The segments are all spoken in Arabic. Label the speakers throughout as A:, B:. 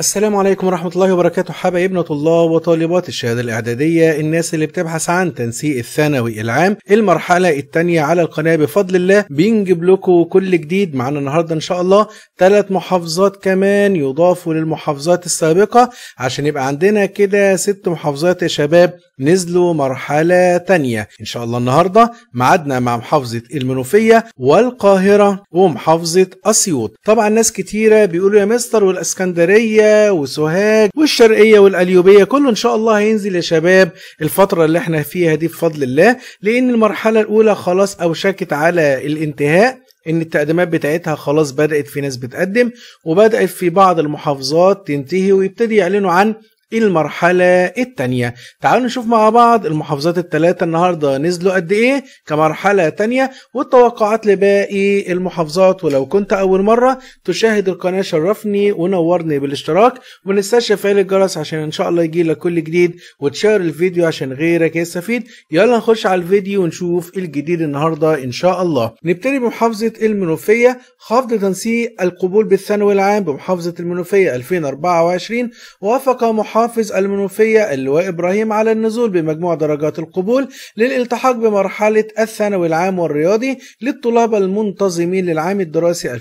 A: السلام عليكم ورحمة الله وبركاته حبايبنا طلاب وطالبات الشهادة الإعدادية الناس اللي بتبحث عن تنسيق الثانوي العام المرحلة الثانية على القناة بفضل الله بنجيب لكم كل جديد معانا النهاردة إن شاء الله ثلاث محافظات كمان يضافوا للمحافظات السابقة عشان يبقى عندنا كده ست محافظات يا شباب نزلوا مرحلة تانية إن شاء الله النهاردة معدنا مع محافظة المنوفية والقاهرة ومحافظة أسيوط طبعا ناس كتيرة بيقولوا يا مستر والإسكندرية وسوهاج والشرقية والاليوبيه كله إن شاء الله هينزل يا شباب الفترة اللي احنا فيها دي بفضل الله لأن المرحلة الأولى خلاص أوشكت على الانتهاء ان التقديمات بتاعتها خلاص بدأت في ناس بتقدم وبدأت في بعض المحافظات تنتهي ويبتدي يعلنوا عن المرحلة التانية تعالوا نشوف مع بعض المحافظات التلاتة النهاردة نزلوا قد ايه كمرحلة تانية والتوقعات لباقي المحافظات ولو كنت اول مرة تشاهد القناة شرفني ونورني بالاشتراك ومننساش فعل الجرس عشان ان شاء الله يجيلك كل جديد وتشير الفيديو عشان غيرك يستفيد يلا نخش على الفيديو ونشوف الجديد النهاردة ان شاء الله نبتدي بمحافظة المنوفية خفض تنسيق القبول بالثانوي العام بمحافظة المنوفية 2024 وافق محافظة حافظ المنوفية اللواء إبراهيم على النزول بمجموع درجات القبول للالتحاق بمرحلة الثانوي العام والرياضي للطلاب المنتظمين للعام الدراسي 2024-2025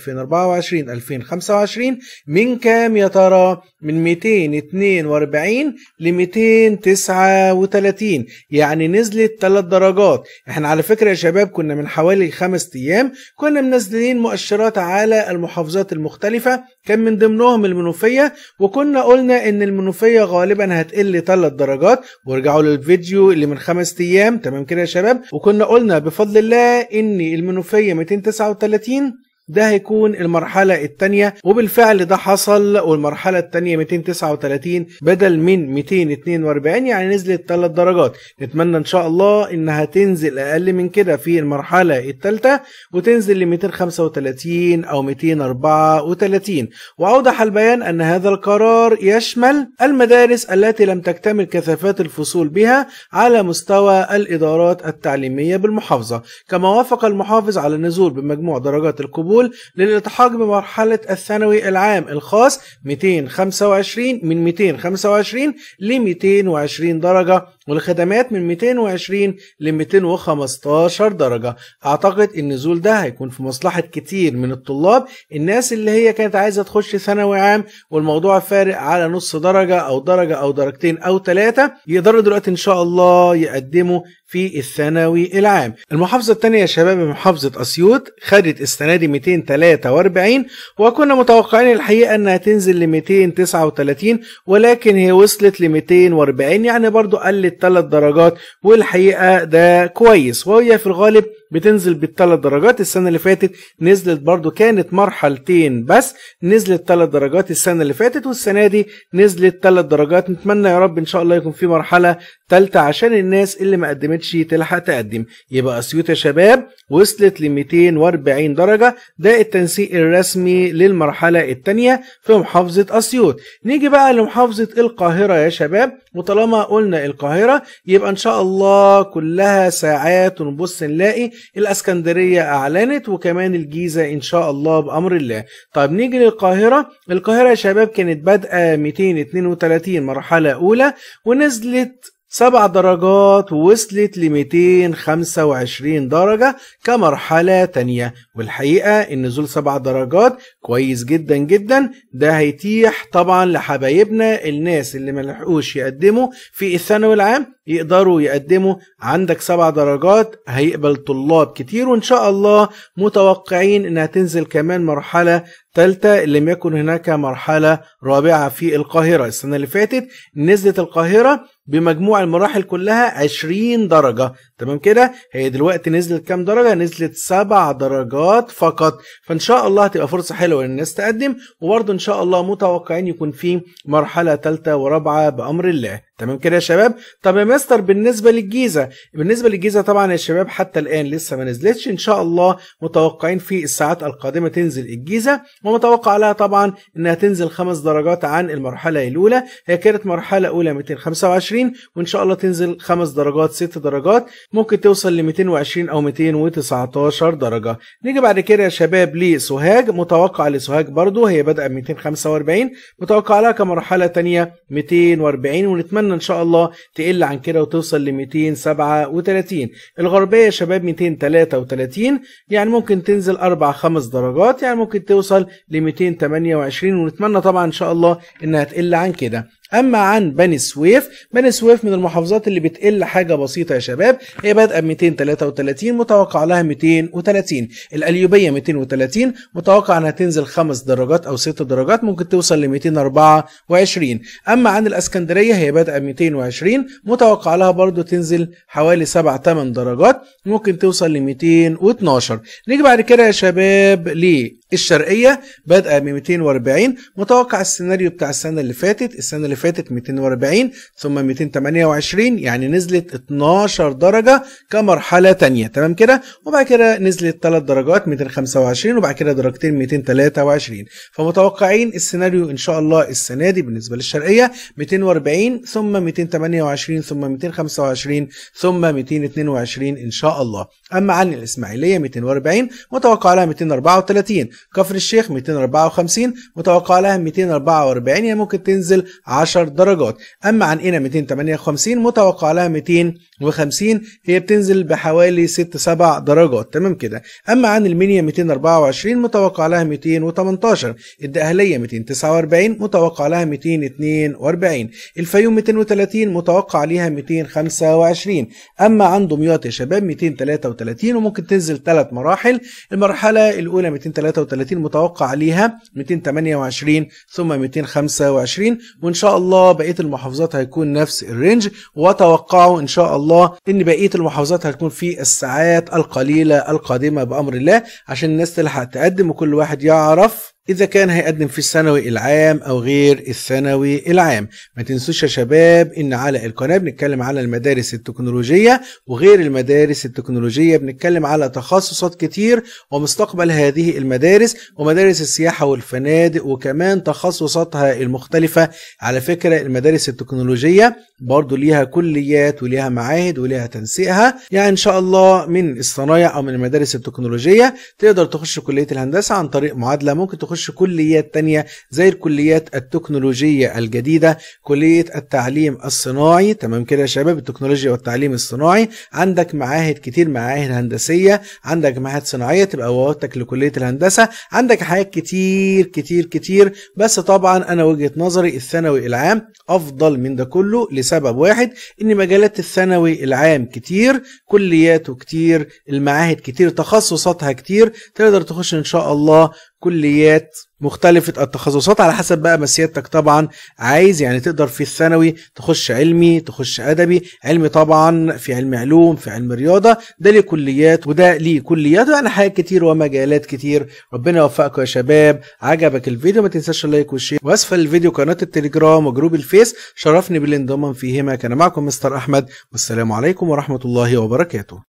A: من كام يا ترى؟ من 242 ل 239 يعني نزلت ثلاث درجات احنا على فكرة يا شباب كنا من حوالي خمس أيام كنا منزلين مؤشرات على المحافظات المختلفة كان من ضمنهم المنوفية وكنا قلنا ان المنوفية غالبا هتقل 3 درجات وارجعوا للفيديو اللي من 5 ايام تمام كده يا شباب وكنا قلنا بفضل الله ان المنوفيه 239 ده هيكون المرحلة الثانية وبالفعل ده حصل والمرحلة الثانية 239 بدل من 242 يعني نزلت ثلاث درجات نتمنى ان شاء الله انها تنزل اقل من كده في المرحلة الثالثة وتنزل ل 235 او 234 واوضح البيان ان هذا القرار يشمل المدارس التي لم تكتمل كثافات الفصول بها على مستوى الادارات التعليمية بالمحافظة كما وافق المحافظ على النزول بمجموع درجات القبول المقبول للالتحاق بمرحلة الثانوي العام الخاص 225 من 225 ل 220 درجة والخدمات من 220 ل 215 درجة أعتقد النزول ده هيكون في مصلحة كتير من الطلاب الناس اللي هي كانت عايزة تخش ثانوي عام والموضوع فارق على نص درجة أو درجة أو درجتين أو ثلاثة يقدروا دلوقتي إن شاء الله يقدموا في الثانوي العام المحافظة الثانية يا شباب محافظة أسيوط خدت السنة دي 243 وكنا متوقعين الحقيقة أنها تنزل ل 239 ولكن هي وصلت ل 240 يعني برضو قلت 3 درجات والحقيقة ده كويس وهي في الغالب بتنزل بالثلاث درجات السنه اللي فاتت نزلت برضو كانت مرحلتين بس نزلت ثلاث درجات السنه اللي فاتت والسنه دي نزلت ثلاث درجات نتمنى يا رب ان شاء الله يكون في مرحله ثالثه عشان الناس اللي ما قدمتش تلحق تقدم يبقى اسيوط يا شباب وصلت ل 240 درجه ده التنسيق الرسمي للمرحله الثانيه في محافظه اسيوط نيجي بقى لمحافظه القاهره يا شباب وطالما قلنا القاهره يبقى ان شاء الله كلها ساعات ونبص نلاقي الاسكندريه اعلنت وكمان الجيزه ان شاء الله بامر الله طيب نيجي للقاهره القاهره يا شباب كانت بادئه 232 مرحله اولى ونزلت سبع درجات وصلت ل 225 درجة كمرحلة تانية والحقيقة النزول سبع درجات كويس جدا جدا ده هيتيح طبعا لحبايبنا الناس اللي ملحقوش يقدموا في الثانوي العام يقدروا يقدموا عندك سبع درجات هيقبل طلاب كتير وان شاء الله متوقعين انها تنزل كمان مرحلة ثالثة لم يكن هناك مرحلة رابعة في القاهرة السنة اللي فاتت نزلت القاهرة بمجموع المراحل كلها 20 درجة تمام كده هي دلوقتي نزلت كام درجة نزلت سبع درجات التعليقات فقط فان شاء الله هتبقى فرصه حلوه ان الناس تقدم وبرضه ان شاء الله متوقعين يكون في مرحله ثالثه ورابعه بامر الله تمام كده يا شباب طب يا مستر بالنسبه للجيزه بالنسبه للجيزه طبعا يا شباب حتى الان لسه ما نزلتش ان شاء الله متوقعين في الساعات القادمه تنزل الجيزه ومتوقع لها طبعا انها تنزل خمس درجات عن المرحله الاولى هي كانت مرحله اولى 225 وان شاء الله تنزل خمس درجات ست درجات ممكن توصل ل 220 او 219 درجه نيجي بعد كده يا شباب لسوهاج متوقع لسوهاج برده هي بدأت 245 متوقع لها كمرحله ثانيه 240 ونتمنى نتمنى ان شاء الله تقل عن كده وتوصل ل 237 الغربيه يا شباب 233 يعني ممكن تنزل اربع خمس درجات يعني ممكن توصل ل 228 ونتمنى طبعا ان شاء الله انها تقل عن كده اما عن بني سويف بني سويف من المحافظات اللي بتقل حاجه بسيطه يا شباب هي بادئه ب 233 متوقع لها 230 القليوبيه 230 متوقع انها تنزل خمس درجات او ست درجات ممكن توصل ل 224 اما عن الاسكندريه هي بادئه ب 220 متوقع لها برضو تنزل حوالي 7 8 درجات ممكن توصل ل 212 نيجي بعد كده يا شباب ليه الشرقيه بادئه ب 240 متوقع السيناريو بتاع السنه اللي فاتت السنه اللي فاتت 240 ثم 228 يعني نزلت 12 درجه كمرحله ثانيه تمام كده وبعد كده نزلت 3 درجات 225 وبعد كده درجتين 223 فمتوقعين السيناريو ان شاء الله السنه دي بالنسبه للشرقيه 240 ثم 228 ثم 225 ثم 222 ان شاء الله اما عن الاسماعيليه 240 متوقع لها 234 كفر الشيخ 254 متوقع لها 244 يعني ممكن تنزل 10 درجات اما عن عنقنا 258 متوقع لها 250 هي بتنزل بحوالي 6 7 درجات تمام كده اما عن المنيا 224 متوقع لها 218 الدقهليه 249 متوقع لها 242 الفيوم 230 متوقع ليها 225 اما عن دمياط يا شباب 233 وممكن تنزل ثلاث مراحل المرحله الاولى 233 235 متوقع عليها 228 ثم 225 وان شاء الله بقيه المحافظات هيكون نفس الرينج وتوقعوا ان شاء الله ان بقيه المحافظات هتكون في الساعات القليله القادمه بامر الله عشان الناس تلحق تقدم وكل واحد يعرف إذا كان هيقدم في الثانوي العام أو غير الثانوي العام ما تنسوش يا شباب إن على القناة بنتكلم على المدارس التكنولوجية وغير المدارس التكنولوجية بنتكلم على تخصصات كتير ومستقبل هذه المدارس ومدارس السياحة والفنادق وكمان تخصصاتها المختلفة على فكرة المدارس التكنولوجية برضو ليها كليات وليها معاهد وليها تنسيقها يعني إن شاء الله من الصنايع أو من المدارس التكنولوجية تقدر تخش كلية الهندسة عن طريق معادلة ممكن تخش يخش كليات تانية زي الكليات التكنولوجية الجديدة كلية التعليم الصناعي تمام كده يا شباب التكنولوجيا والتعليم الصناعي عندك معاهد كتير معاهد هندسية عندك معاهد صناعية تبقى وقتك لكلية الهندسة عندك حاجات كتير كتير كتير بس طبعا أنا وجهة نظري الثانوي العام أفضل من ده كله لسبب واحد إن مجالات الثانوي العام كتير كلياته كتير المعاهد كتير تخصصاتها كتير تقدر تخش إن شاء الله كليات مختلفة التخصصات على حسب بقى ما سيادتك طبعا عايز يعني تقدر في الثانوي تخش علمي تخش أدبي علمي طبعا في علم علوم في علم رياضة ده ليه كليات وده ليه كليات يعني حاجات كتير ومجالات كتير ربنا يوفقكم يا شباب عجبك الفيديو ما تنساش اللايك والشير وأسفل الفيديو قناة التليجرام وجروب الفيس شرفني بالانضمام فيهما كان معكم مستر أحمد والسلام عليكم ورحمة الله وبركاته